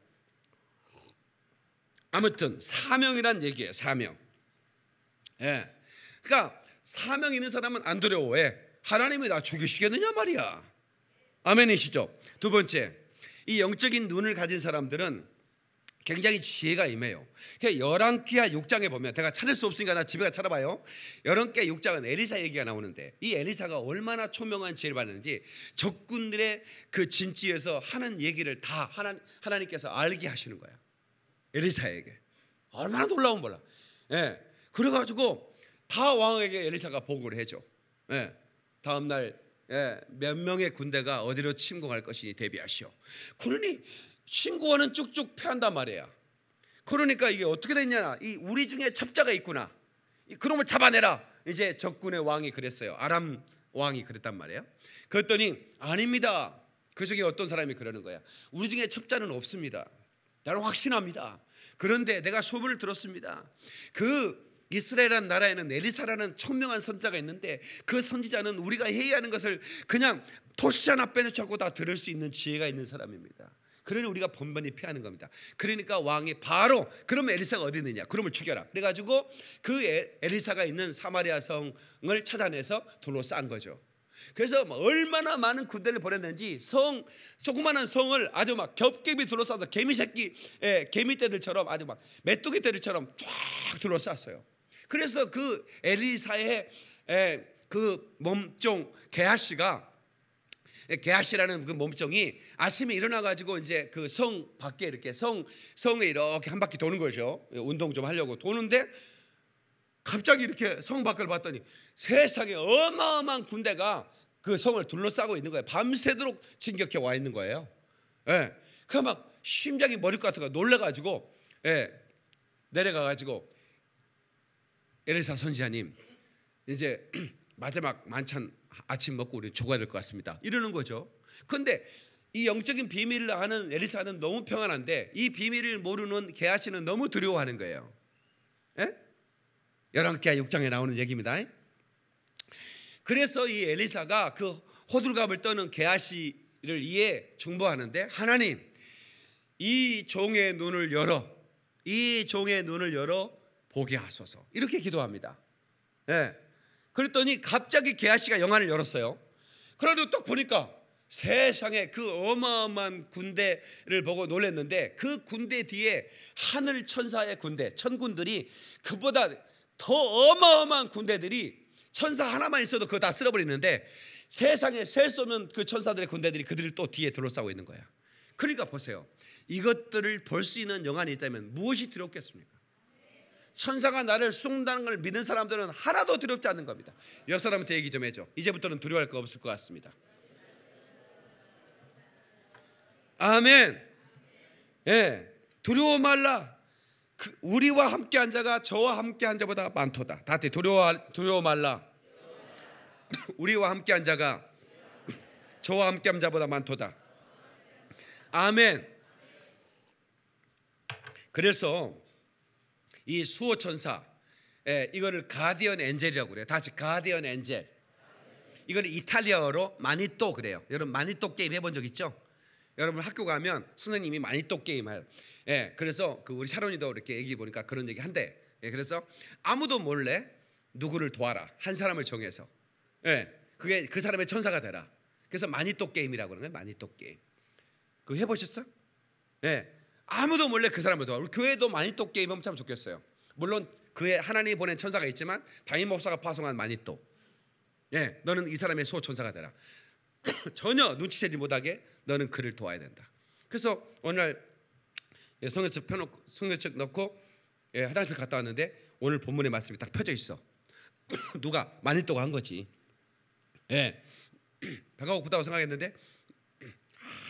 아무튼 사명이란 얘기예요. 사명. 예. 그러니까 사명 있는 사람은 안 두려워해. 하나님이 나 죽이시겠느냐 말이야. 아멘이시죠. 두 번째. 이 영적인 눈을 가진 사람들은 굉장히 지혜가 임해요. 그러니까 열왕기하 6장에 보면 제가 찾을 수 없으니까 나 집에 가 찾아봐요. 열왕기하 6장은 엘리사 얘기가 나오는데 이 엘리사가 얼마나 초명한 지혜를 받는지 적군들의 그 진지에서 하는 얘기를 다 하나, 하나님께서 알게 하시는 거야. 엘리사에게 얼마나 놀라운 몰라. 예. 그래가지고 다 왕에게 엘리사가 보고를 해줘. 예. 다음 날 예, 몇 명의 군대가 어디로 침공할 것이니 대비하시오. 그러니 신고하는 쭉쭉 패한단 말이야. 그러니까 이게 어떻게 됐냐? 이 우리 중에 첩자가 있구나. 그놈을 잡아내라. 이제 적군의 왕이 그랬어요. 아람 왕이 그랬단 말이에요. 그랬더니 아닙니다. 그 중에 어떤 사람이 그러는 거야. 우리 중에 첩자는 없습니다. 나는 확신합니다. 그런데 내가 소문을 들었습니다. 그 이스라엘이라는 나라에는 엘리사라는 총명한 선자가 있는데 그 선지자는 우리가 해야 하는 것을 그냥 토시 하나 빼놓지 고다 들을 수 있는 지혜가 있는 사람입니다. 그러니 우리가 번번이 피하는 겁니다. 그러니까 왕이 바로 그러면 엘리사가 어디 있느냐? 그러면 죽여라. 그래가지고 그 엘리사가 있는 사마리아 성을 찾아내서 돌로 싼 거죠. 그래서 뭐 얼마나 많은 군대를 보냈는지 성 조그마한 성을 아주 막 겹겹이 둘러싸서 개미 새끼 예, 개미 떼들처럼 아주 막 메뚜기 떼들처럼 쫙 둘러쌌어요. 그래서 그 엘리사의 그 몸종 게하시가 게하시라는 그 몸종이 아침에 일어나 가지고 이제 그 성 밖에 이렇게 성 성에 이렇게 한 바퀴 도는 거죠. 예, 운동 좀 하려고 도는데 갑자기 이렇게 성 밖을 봤더니 세상에 어마어마한 군대가 그 성을 둘러싸고 있는 거예요. 밤새도록 진격해 와 있는 거예요. 예. 그막 그러니까 심장이 머리카락가 놀래가지고 예. 내려가가지고 엘리사 선지자님 이제 *clears throat* 마지막 만찬 아침 먹고 우리 죽어야 될 것 같습니다. 이러는 거죠. 그런데 이 영적인 비밀을 아는 엘리사는 너무 평안한데 이 비밀을 모르는 게하시는 너무 두려워하는 거예요. 예? 열왕기하 6장에 나오는 얘기입니다. 그래서 이 엘리사가 그 호들갑을 떠는 게하시를 이해 중보하는데 하나님 이 종의 눈을 열어 이 종의 눈을 열어 보게 하소서. 이렇게 기도합니다. 예. 그랬더니 갑자기 게하시가 영안을 열었어요. 그래도 딱 보니까 세상에 그 어마어마한 군대를 보고 놀랐는데 그 군대 뒤에 하늘 천사의 군대, 천군들이 그보다 더 어마어마한 군대들이 천사 하나만 있어도 그거 다 쓸어버리는데 세상에 셀수없그 천사들의 군대들이 그들을 또 뒤에 둘러싸고 있는 거야. 그러니까 보세요. 이것들을 볼 수 있는 영안이 있다면 무엇이 두렵겠습니까? 천사가 나를 쏜다는 걸 믿는 사람들은 하나도 두렵지 않는 겁니다. 옆 사람한테 얘기 좀 해줘. 이제부터는 두려워할 거 없을 것 같습니다. 아멘. 예, 두려워 말라. 그 우리와 함께 한 자가 저와 함께 한 자보다 많도다. 다들 두려워 두려워 말라. *coughs* 우리와 함께 한 자가 저와 함께 한 자보다 많도다. 아멘. 그래서 이 수호 천사 예, 이거를 가디언 엔젤이라고 그래요. 다시 가디언 엔젤. 이거는 이탈리아어로 마니또 그래요. 여러분 마니또 게임 해본 적 있죠? 여러분 학교 가면 선생님이 마니또 게임 할. 예, 그래서 그 우리 샤론이도 이렇게 얘기 보니까 그런 얘기 한대. 예, 그래서 아무도 몰래 누구를 도와라. 한 사람을 정해서. 예, 그게 그 사람의 천사가 되라. 그래서 마니또 게임이라고 그러는 거예요. 마니또 게임. 그거 해보셨어? 예, 아무도 몰래 그 사람을 도와. 우리 교회도 많이 또게임하면참 좋겠어요. 물론 그의 하나님이 보낸 천사가 있지만 담임 목사가 파송한 많이 또. 예, 너는 이 사람의 소 천사가 되라. *coughs* 전혀 눈치채지 못하게 너는 그를 도와야 된다. 그래서 오늘 예, 성경책 펴놓고 성경책 넣고 예, 화장실 갔다 왔는데 오늘 본문의 말씀이 딱 펴져 있어. *coughs* 누가 많이 또가 한 거지. 예, *coughs* 배가 고프다고 생각했는데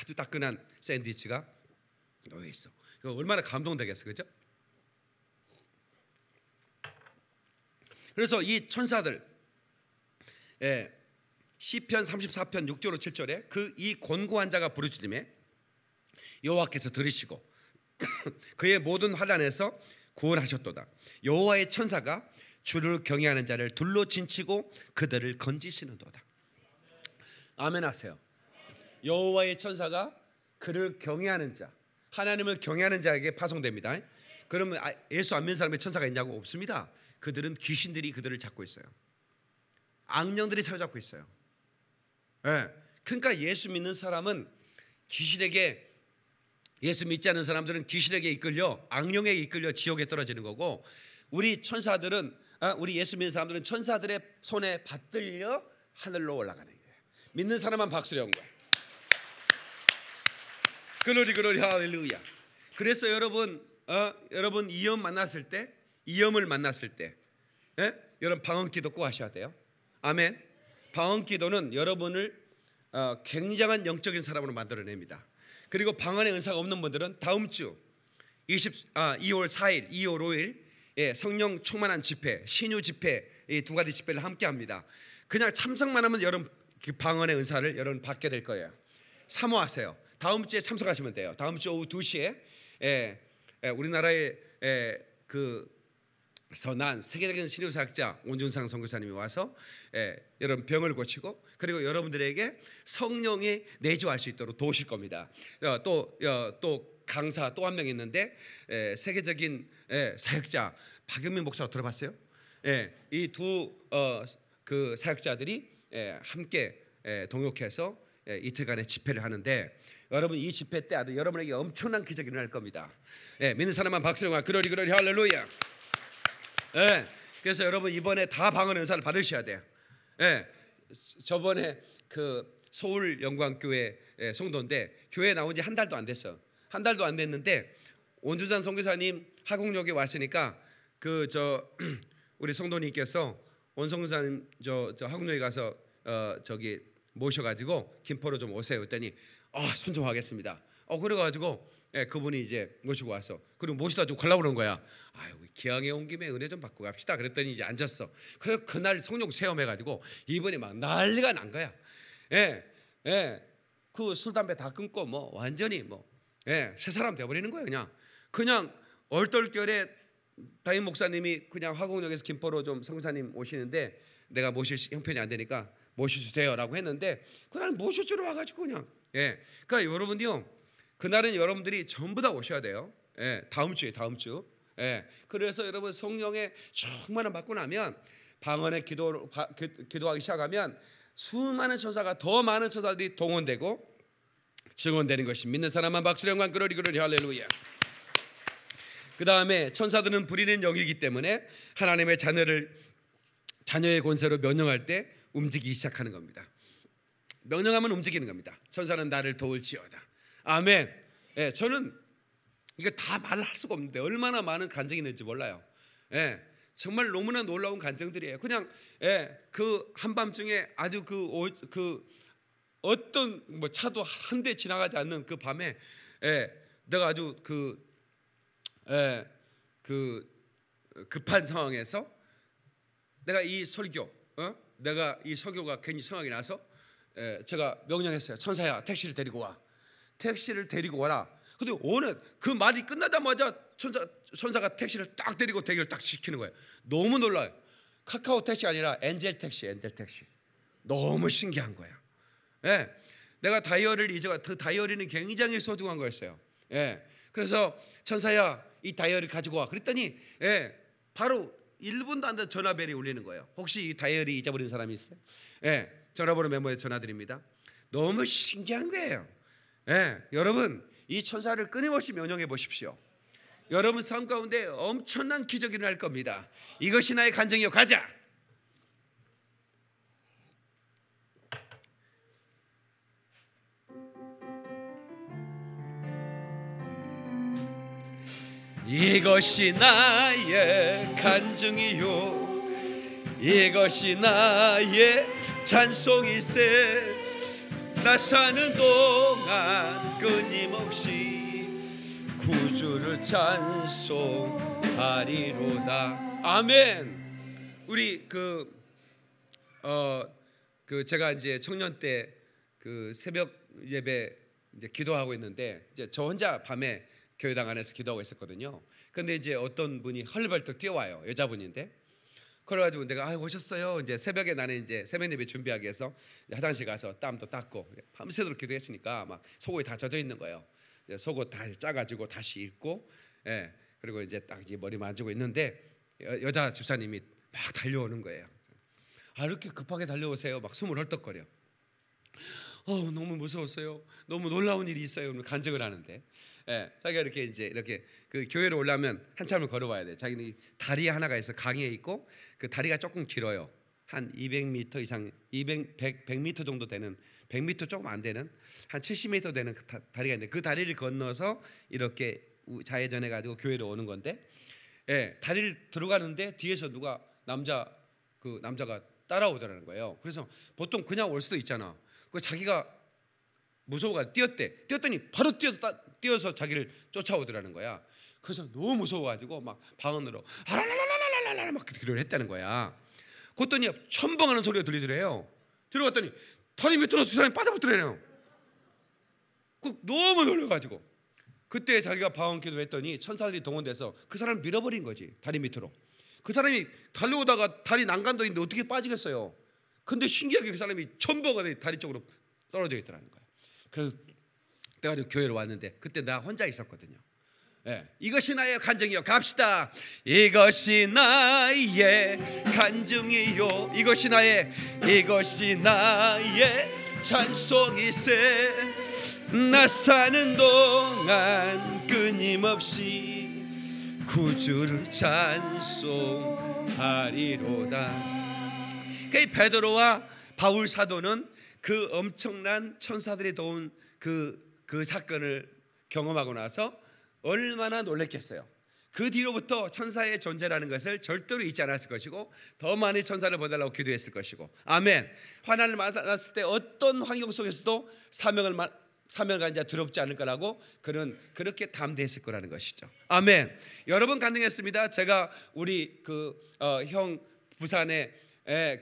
아주 따끈한 샌드위치가 놓여 있어. 이거 얼마나 감동되겠어, 그죠? 그래서 이 천사들 예, 시편 34편 6절로 7절에 그이 권고한 자가 부르짖음에 여호와께서 들으시고 *coughs* 그의 모든 화단에서 구원하셨도다. 여호와의 천사가 주를 경외하는 자를 둘로 진치고 그들을 건지시는도다. 아멘 하세요. 여호와의 천사가 그를 경외하는 자 하나님을 경외하는 자에게 파송됩니다. 그러면 아, 예수 안 믿는 사람의 천사가 있냐고 없습니다. 그들은 귀신들이 그들을 잡고 있어요. 악령들이 사로잡고 있어요. 네. 그러니까 예수 믿는 사람은 귀신에게 예수 믿지 않는 사람들은 귀신에게 이끌려 악령에 이끌려 지옥에 떨어지는 거고 우리 천사들은 아, 우리 예수 믿는 사람들은 천사들의 손에 받들려 하늘로 올라가는 거예요. 믿는 사람만 박수를 온 거예요. 글로리 글로리 할렐루야. 그래서 여러분 어, 여러분 이염 만났을 때 이염을 만났을 때 예? 여러분 방언기도 꼭 하셔야 돼요. 아멘. 방언기도는 여러분을 어, 굉장한 영적인 사람으로 만들어냅니다. 그리고 방언의 은사가 없는 분들은 다음 주 20, 아, 2월 4일, 2월 5일 예, 성령 충만한 집회, 신유 집회 이 두 가지 집회를 함께 합니다. 그냥 참석만 하면 여러분 그 방언의 은사를 여러분 받게 될 거예요. 사모하세요. 다음 주에 참석하시면 돼요. 다음 주 오후 2시에 예, 예, 우리나라의 예, 그 선한 세계적인 신유사학자 온준상 선교사님이 와서 예, 여러분 병을 고치고 그리고 여러분들에게 성령이 내주할 수 있도록 도우실 겁니다. 또또 어, 어, 또 강사 또 한 명 있는데 예, 세계적인 예, 사역자 박영민 목사 들어봤어요? 예, 이두그 어, 그 사역자들이 예, 함께 예, 동역해서 예, 이틀간의 집회를 하는데 여러분 이 집회 때 아주 여러분에게 엄청난 기적이 일어날 겁니다. 예, 믿는 사람만 박수령아 그러리 그러리 할렐루야. 예, 그래서 여러분 이번에 다 방언 은사를 받으셔야 돼요. 예, 저번에 그 서울 영광교회 예, 성도인데 교회 나온 지 한 달도 안 됐어. 한 달도 안 됐는데 온주산 선교사님 하곡역에 왔으니까 그 저 *clears throat* 우리 성도님께서 원성교 저, 저 하곡역에 가서 어 저기 모셔가지고 김포로 좀 오세요. 했더니 어, 아, 선정하겠습니다. 어 그래가지고 예, 그분이 이제 모시고 와서 그리고 모시다 주고 가려 그런 거야. 아유 기왕에 온 김에 은혜 좀 받고 갑시다. 그랬더니 이제 앉았어. 그래 그날 성령 체험해가지고 이번에 막 난리가 난 거야. 예, 예, 그 술 담배 다 끊고 뭐 완전히 뭐 예, 새 사람 돼버리는 거야 그냥. 그냥 얼떨결에 담임 목사님이 그냥 화곡역에서 김포로 좀 성사님 오시는데 내가 모실 형편이 안 되니까 모셔주세요라고 했는데 그날 모셔주러 와가지고 그냥 예. 그러니까 여러분이요. 그날은 여러분들이 전부 다 오셔야 돼요. 예. 다음 주에 다음 주. 예. 그래서 여러분 성령의 충만을 받고 나면 방언의 기도 기도하기 시작하면 수많은 천사가 더 많은 천사들이 동원되고 증언되는 것이 믿는 사람만 박수령관 그러리 그러리 할렐루야. 그 다음에 천사들은 부리는 영이기 때문에 하나님의 자녀를 자녀의 권세로 면역할 때 움직이기 시작하는 겁니다. 명령하면 움직이는 겁니다. 천사는 나를 도울지어다. 아멘. 예, 저는 이거 다 말할 수가 없는데 얼마나 많은 간증이 있는지 몰라요. 예, 정말 너무나 놀라운 간증들이에요. 그냥 예, 그 한밤중에 아주 그그 그 어떤 뭐 차도 한 대 지나가지 않는 그 밤에 예, 내가 아주 그, 예, 그 급한 상황에서 내가 이 설교, 어? 내가 이 설교가 괜히 생각이 나서 에, 예, 제가 명령했어요. 천사야, 택시를 데리고 와. 택시를 데리고 와라. 근데 오느그 말이 끝나자마자 천사 천사가 택시를 딱 데리고 대기를 딱 시키는 거예요. 너무 놀라요. 카카오 택시 아니라 엔젤 택시, 엔젤 택시. 너무 신기한 거예요. 예. 내가 다이어리를 잊어가 그 다이어리는 굉장히 소중한 거였어요. 예. 그래서 천사야 이 다이어리 가지고 와. 그랬더니 예. 바로 1분도 안 돼 전화벨이 울리는 거예요. 혹시 이 다이어리 잊어버린 사람이 있어요? 예. 전화번호 메모에 전화드립니다. 너무 신기한 거예요. 네, 여러분 이 천사를 끊임없이 명령해 보십시오. 여러분 삶 가운데 엄청난 기적이 일어날 겁니다. 이것이 나의 간증이요 가자. 이것이 나의 간증이요 이것이 나의 찬송일세 나 사는 동안 끊임없이 구주를 찬송하리로다 아멘 우리 그 어, 그 제가 이제 청년 때 그 새벽 예배 이제 기도하고 있는데 이제 저 혼자 밤에 교회당 안에서 기도하고 있었거든요. 근데 이제 어떤 분이 헐벌떡 뛰어와요. 여자분인데 그래가지고 내가 아 오셨어요. 이제 새벽에 나는 이제 세면 예배 준비하기 위해서 화장실 가서 땀도 닦고 밤새도록 기도했으니까 막 속옷이 다 젖어 있는 거예요. 속옷 다 짜가지고 다시 입고 예 그리고 이제 딱 이제 머리 만지고 있는데 여, 자 집사님이 막 달려오는 거예요. 아 이렇게 급하게 달려오세요. 막 숨을 헐떡거려. 어 너무 무서웠어요. 너무 놀라운 일이 있어요. 간증을 하는데 예, 자기가 이렇게 이제 이렇게 그교회를 올라면 한참을 걸어봐야 돼. 자기는 다리 하나가 있어 강에 있고 그 다리가 조금 길어요. 한 200m 이상, 200, 100, 100m 정도 되는, 100m 조금 안 되는, 한 70m 되는 그 다, 리가 있는데 그 다리를 건너서 이렇게 좌회전해 가지고 교회로 오는 건데, 예, 다리를 들어가는데 뒤에서 누가 남자 그 남자가 따라오더라는 거예요. 그래서 보통 그냥 올 수도 있잖아. 그 자기가 무서워가 뛰었대. 뛰었더니 바로 뛰었다, 뛰어서 자기를 쫓아오더라는 거야. 그래서 너무 무서워가지고 막 방언으로 하라라라라라라라 막 기도를 했다는 거야. 그랬더니 천벙하는 소리가 들리더래요. 들어갔더니 다리 밑으로 두 사람이 빠져붙더래요그 너무 놀라가지고 그때 자기가 방언 기도했더니 천사들이 동원돼서 그 사람을 밀어버린 거지 다리 밑으로. 그 사람이 달려오다가 다리 난간도 있는데 어떻게 빠지겠어요? 근데 신기하게 그 사람이 천벙하더니 다리 쪽으로 떨어져 있더라는 거야. 그 그때서 내가 교회로 왔는데 그때 나 혼자 있었거든요. 예, 이것이 나의 간증이요. 갑시다. 이것이 나의 간증이요. 이것이 나의 이것이 나의 찬송이세. 나 사는 동안 끊임없이 구주를 찬송하리로다. 그 베드로와 바울 사도는 그 엄청난 천사들이 도운 그, 그 사건을 경험하고 나서 얼마나 놀랬겠어요. 그 뒤로부터 천사의 존재라는 것을 절대로 잊지 않았을 것이고 더 많은 천사를 보달라고 기도했을 것이고 아멘. 환난을 만났을 때 어떤 환경 속에서도 사명을 사명을 가진 자 두렵지 않을 거라고 그는 그렇게 담대했을 거라는 것이죠. 아멘. 여러분 가능했습니다 제가 우리 그형 어 부산에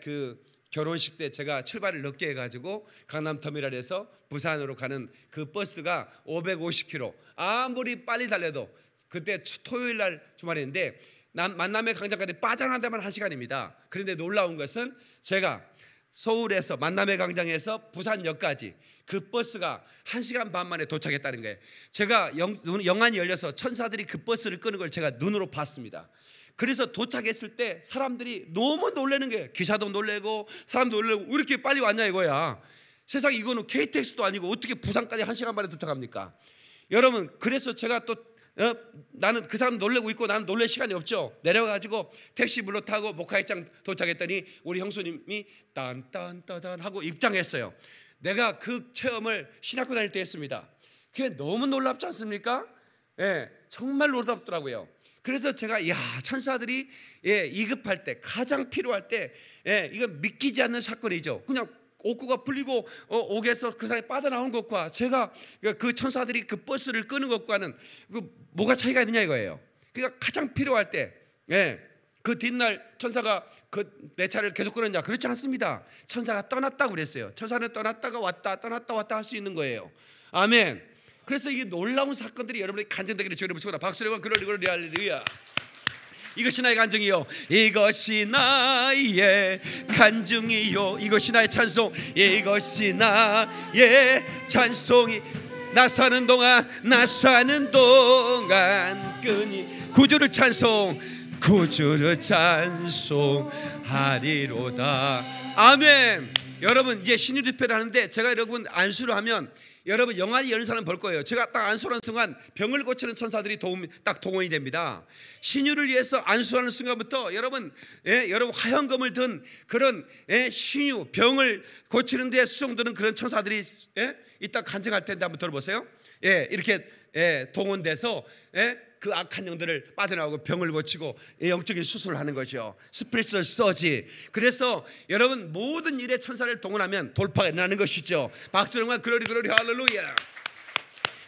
그 결혼식 때 제가 출발을 늦게 해가지고 강남 터미널에서 부산으로 가는 그 버스가 550km 아무리 빨리 달려도 그때 토요일 날 주말인데 만남의 광장까지 빠져나가다만 한 시간입니다. 그런데 놀라운 것은 제가 서울에서 만남의 광장에서 부산역까지 그 버스가 1시간 반 만에 도착했다는 거예요. 제가 영, 영안이 열려서 천사들이 그 버스를 끄는 걸 제가 눈으로 봤습니다. 그래서 도착했을 때 사람들이 너무 놀래는 게 기사도 놀래고 사람도 놀래고 왜 이렇게 빨리 왔냐 이거야. 세상 이거는 KTX도 아니고 어떻게 부산까지 한 시간 만에 도착합니까? 여러분 그래서 제가 또 어, 나는 그 사람 놀래고 있고 나는 놀랄 시간이 없죠. 내려가지고 택시 불러 타고 목화입장 도착했더니 우리 형수님이 딴딴따단 하고 입장했어요. 내가 그 체험을 신학교 다닐 때 했습니다. 그게 너무 놀랍지 않습니까? 예, 정말 놀랍더라고요. 그래서 제가 야 천사들이 예, 이급할 때 가장 필요할 때 예, 이건 믿기지 않는 사건이죠. 그냥 옥구가 풀리고 어, 옥에서 그 사람이 빠져나온 것과 제가 그, 그 천사들이 그 버스를 끄는 것과는 그 뭐가 차이가 있느냐 이거예요. 그러니까 가장 필요할 때 예, 그 뒷날 천사가 그 내 차를 계속 끊었냐 그렇지 않습니다. 천사가 떠났다고 그랬어요. 천사는 떠났다가 왔다 떠났다 왔다 할 수 있는 거예요. 아멘. 그래서 이 놀라운 사건들이 여러분의 간증되기를 주여 붙이거나 박수령은 그럴 이걸 리할리야 이것이 나의 간증이요 이것이 나의 간증이요 이것이 나의 찬송 이것이 나의 찬송이 나 사는 동안 나 사는 동안 끈이 구주를 찬송 구주를 찬송하리로다 아멘 여러분 이제 신유집회를 하는데 제가 여러분 안수를 하면 여러분 영안이 열린 사람 볼 거예요. 제가 딱 안수하는 순간 병을 고치는 천사들이 도움 딱 동원이 됩니다. 신유를 위해서 안수하는 순간부터 여러분 예, 여러분 화형금을 든 그런 예, 신유 병을 고치는 데 수용되는 그런 천사들이 예, 이따 간증할 텐데 한번 들어보세요. 예, 이렇게 예, 동원돼서 예, 그 악한 영들을 빠져나오고 병을 고치고 예, 영적인 수술을 하는 거죠. 스피리추얼 지 그래서 여러분 모든 일에 천사를 동원하면 돌파가 일어나는 것이죠. 박수령과 그러리 그러리 할렐루야.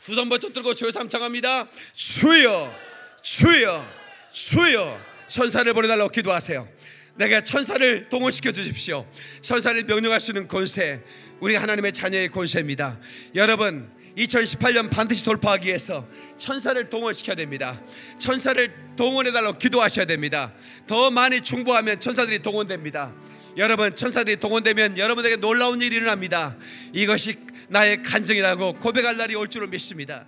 두손 번쩍 들고 주여 삼창합니다. 주여 주여 주여 천사를 보내달라고 기도하세요. 내가 천사를 동원시켜 주십시오. 천사를 명령할 수 있는 권세, 우리 하나님의 자녀의 권세입니다. 여러분, 2018년 반드시 돌파하기 위해서 천사를 동원시켜야 됩니다. 천사를 동원해달라고 기도하셔야 됩니다. 더 많이 충고하면 천사들이 동원됩니다. 여러분 천사들이 동원되면 여러분에게 놀라운 일이 일어납니다. 이것이 나의 간증이라고 고백할 날이 올 줄을 믿습니다.